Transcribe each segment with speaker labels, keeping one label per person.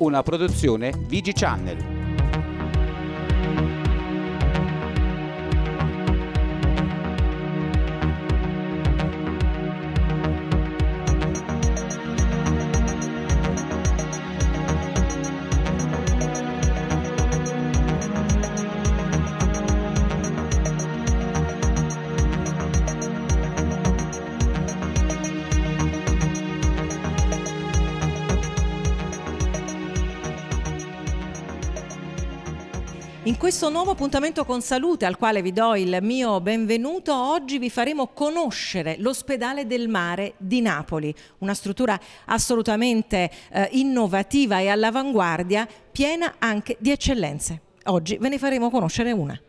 Speaker 1: una produzione VG Channel.
Speaker 2: questo nuovo appuntamento con salute al quale vi do il mio benvenuto, oggi vi faremo conoscere l'ospedale del mare di Napoli, una struttura assolutamente eh, innovativa e all'avanguardia, piena anche di eccellenze. Oggi ve ne faremo conoscere una.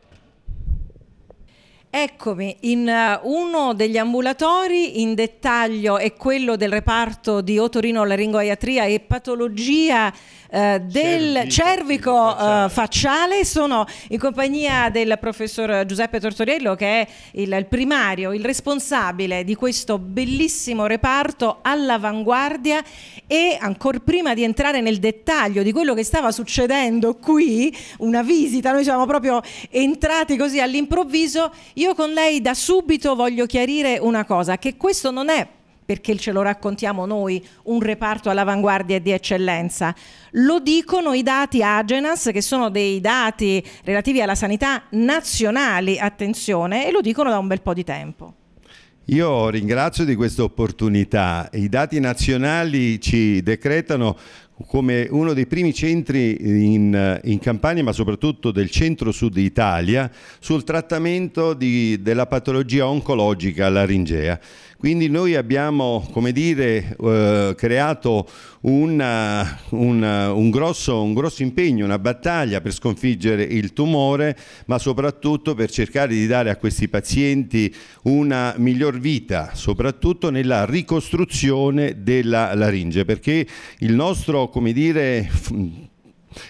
Speaker 2: Eccomi, in eh, uno degli ambulatori in dettaglio è quello del reparto di otorino-laringoiatria e patologia eh, del cervico, cervico eh, facciale. Sono in compagnia del professor Giuseppe Tortoriello che è il, il primario, il responsabile di questo bellissimo reparto all'avanguardia e ancora prima di entrare nel dettaglio di quello che stava succedendo qui, una visita, noi siamo proprio entrati così all'improvviso io con lei da subito voglio chiarire una cosa, che questo non è perché ce lo raccontiamo noi, un reparto all'avanguardia e di eccellenza. Lo dicono i dati Agenas, che sono dei dati relativi alla sanità nazionali, attenzione, e lo dicono da un bel po' di tempo.
Speaker 1: Io ringrazio di questa opportunità. I dati nazionali ci decretano come uno dei primi centri in, in Campania, ma soprattutto del centro-sud Italia, sul trattamento di, della patologia oncologica laringea. Quindi noi abbiamo, come dire, eh, creato una, una, un, grosso, un grosso impegno, una battaglia per sconfiggere il tumore, ma soprattutto per cercare di dare a questi pazienti una miglior vita, soprattutto nella ricostruzione della laringe, perché il nostro, come dire,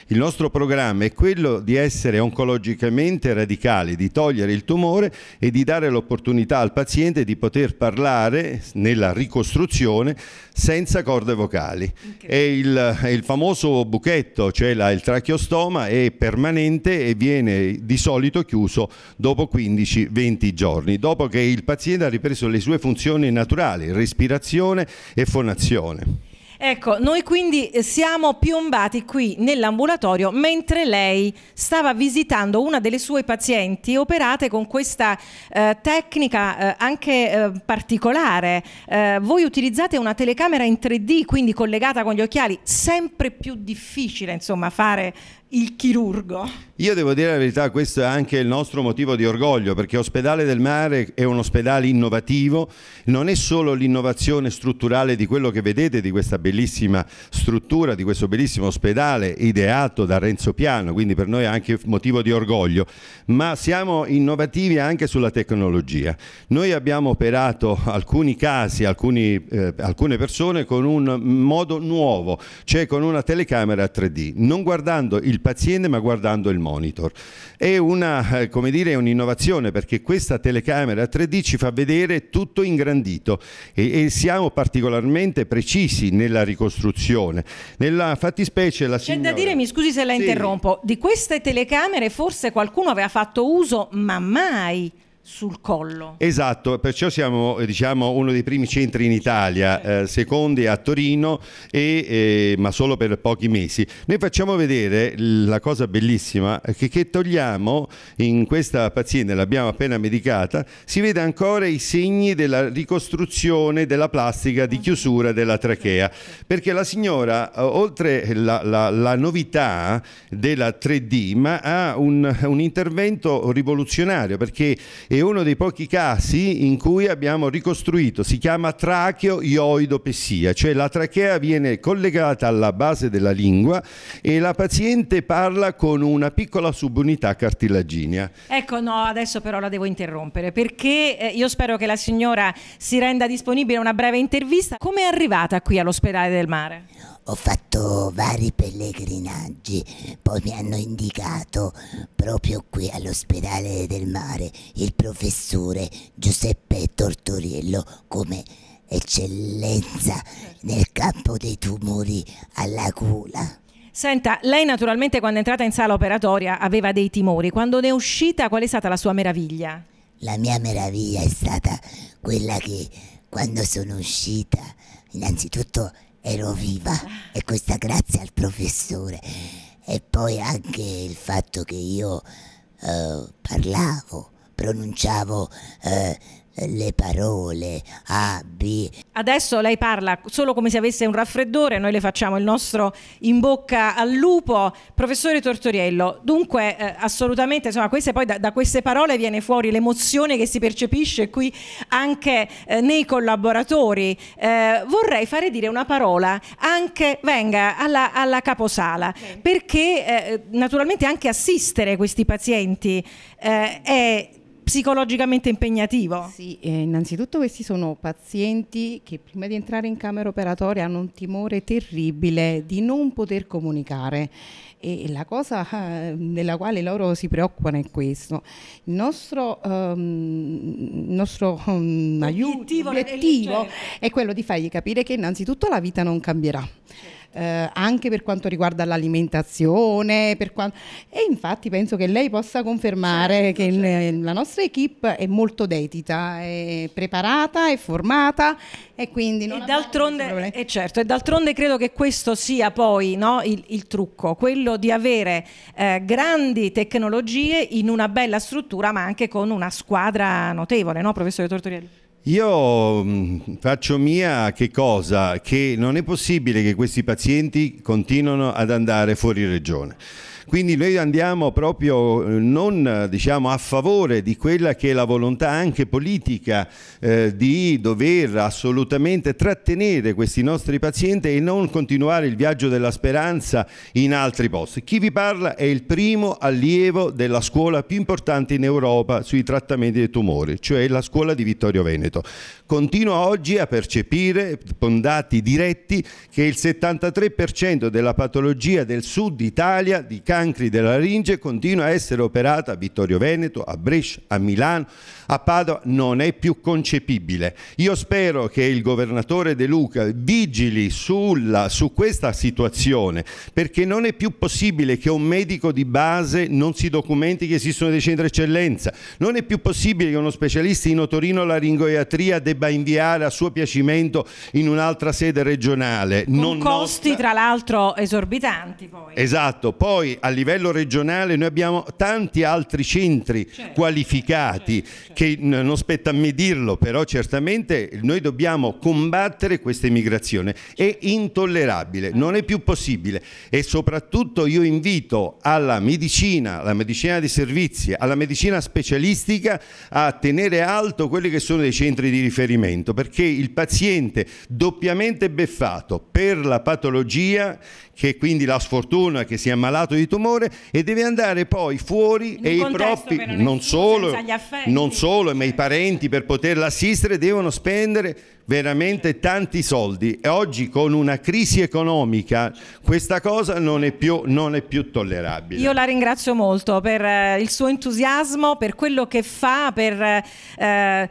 Speaker 1: il nostro programma è quello di essere oncologicamente radicali, di togliere il tumore e di dare l'opportunità al paziente di poter parlare nella ricostruzione senza corde vocali. È il, è il, famoso buchetto, cioè la, il tracheostoma, è permanente e viene di solito chiuso dopo 15-20 giorni, dopo che il paziente ha ripreso le sue funzioni naturali, respirazione e fonazione.
Speaker 2: Ecco, noi quindi eh, siamo piombati qui nell'ambulatorio mentre lei stava visitando una delle sue pazienti operate con questa eh, tecnica eh, anche eh, particolare. Eh, voi utilizzate una telecamera in 3D, quindi collegata con gli occhiali, sempre più difficile insomma fare il chirurgo.
Speaker 1: Io devo dire la verità, questo è anche il nostro motivo di orgoglio, perché Ospedale del Mare è un ospedale innovativo, non è solo l'innovazione strutturale di quello che vedete, di questa bellissima struttura, di questo bellissimo ospedale ideato da Renzo Piano, quindi per noi è anche motivo di orgoglio, ma siamo innovativi anche sulla tecnologia. Noi abbiamo operato alcuni casi, alcuni, eh, alcune persone con un modo nuovo, cioè con una telecamera 3D, non guardando il paziente ma guardando il monitor. È una, eh, dire, un'innovazione perché questa telecamera 3D ci fa vedere tutto ingrandito e, e siamo particolarmente precisi nella ricostruzione. Nella fattispecie la signora... C'è da dire,
Speaker 2: mi scusi se la sì. interrompo, di queste telecamere forse qualcuno aveva fatto uso ma mai sul collo.
Speaker 1: Esatto, perciò siamo eh, diciamo, uno dei primi centri in Italia, eh, secondi a Torino, e, eh, ma solo per pochi mesi. Noi facciamo vedere la cosa bellissima eh, che, che togliamo in questa paziente, l'abbiamo appena medicata, si vede ancora i segni della ricostruzione della plastica di ah. chiusura della trachea, perché la signora, eh, oltre la, la, la novità della 3D, ma ha un, un intervento rivoluzionario, perché è uno dei pochi casi in cui abbiamo ricostruito, si chiama tracheoioidopessia, cioè la trachea viene collegata alla base della lingua e la paziente parla con una piccola subunità cartilaginea.
Speaker 2: Ecco, no, adesso però la devo interrompere perché eh, io spero che la signora si renda disponibile a una breve intervista. Come è arrivata qui all'ospedale del mare? ho fatto vari pellegrinaggi, poi mi hanno indicato proprio qui all'ospedale del mare il professore Giuseppe Tortoriello come eccellenza nel campo dei tumori alla gola. Senta, lei naturalmente quando è entrata in sala operatoria aveva dei timori, quando ne è uscita qual è stata la sua meraviglia? La mia meraviglia è stata quella che quando sono uscita innanzitutto ero viva e questa grazie al professore e poi anche il fatto che io eh, parlavo, pronunciavo eh, le parole abbi. Adesso lei parla solo come se avesse un raffreddore, noi le facciamo il nostro in bocca al lupo. Professore Tortoriello, dunque eh, assolutamente, insomma, queste, poi da, da, queste parole viene fuori l'emozione che si percepisce qui anche eh, nei collaboratori. Eh, vorrei fare dire una parola anche, venga, alla, alla caposala, okay. perché eh, naturalmente anche assistere questi pazienti eh, è psicologicamente impegnativo. Sì, eh, innanzitutto questi sono pazienti che prima di entrare in camera operatoria hanno un timore terribile di non poter comunicare e la cosa della eh, quale loro si preoccupano è questo. Il nostro, um, nostro um, aiuto, obiettivo, è quello di fargli capire che innanzitutto la vita non cambierà. Certo eh, anche per quanto riguarda l'alimentazione. Quanto... E infatti penso che lei possa confermare certo, che certo. la nostra equip è molto dedita, è preparata, è formata e quindi... Non e d'altronde, e certo, e d'altronde credo che questo sia poi no, il, il, trucco, quello di avere eh, grandi tecnologie in una bella struttura ma anche con una squadra notevole, no professore Tortorielli?
Speaker 1: Io mm, faccio mia che cosa? Che non è possibile che questi pazienti continuino ad andare fuori regione. Quindi noi andiamo proprio eh, non diciamo, a favore di quella che è la volontà anche politica eh, di dover assolutamente trattenere questi nostri pazienti e non continuare il viaggio della speranza in altri posti. Chi vi parla è il primo allievo della scuola più importante in Europa sui trattamenti dei tumori, cioè la scuola di Vittorio Veneto. Continua oggi a percepire con dati diretti che il 73% della patologia del sud Italia di cancro cancri della laringe continua a essere operata a Vittorio Veneto, a Brescia, a Milano, a Padova, non è più concepibile. Io spero che il governatore De Luca vigili sulla, su questa situazione perché non è più possibile che un medico di base non si documenti che esistono dei centri eccellenza, non è più possibile che uno specialista in otorino laringoiatria debba inviare a suo piacimento in un'altra sede regionale. Con non
Speaker 2: costi nostra... tra l'altro esorbitanti
Speaker 1: poi. Esatto, poi a livello regionale noi abbiamo tanti altri centri certo, qualificati certo, certo. che non spetta a me dirlo, però certamente noi dobbiamo combattere questa immigrazione. È intollerabile, non è più possibile e soprattutto io invito alla medicina, alla medicina di servizi, alla medicina specialistica a tenere alto quelli che sono dei centri di riferimento perché il paziente doppiamente beffato per la patologia che quindi la sfortuna che si è ammalato di tumore e deve andare poi fuori e i propri, non, non solo, non solo, ma i parenti per poterla assistere devono spendere veramente tanti soldi e oggi con una crisi economica questa cosa non è, più, non è più, tollerabile. Io
Speaker 2: la ringrazio molto per eh, il suo entusiasmo, per quello che fa, per, eh,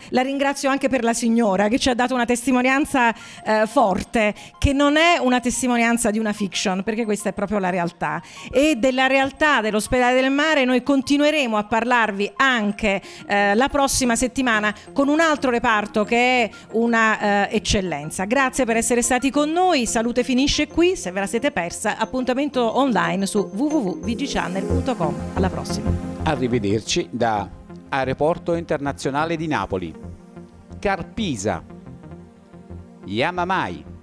Speaker 2: la ringrazio anche per la signora che ci ha dato una testimonianza eh, forte, che non è una testimonianza di una fiction, perché questa è proprio la realtà. E della realtà dell'ospedale del mare noi continueremo a parlarvi anche eh, la prossima settimana con un altro reparto che è una eh, eccellenza. Grazie per essere stati con noi, salute finisce qui, se ve la siete persa appuntamento online su www.vgchannel.com. Alla prossima.
Speaker 1: Arrivederci da Aeroporto Internazionale di Napoli, Carpisa, Yamamai.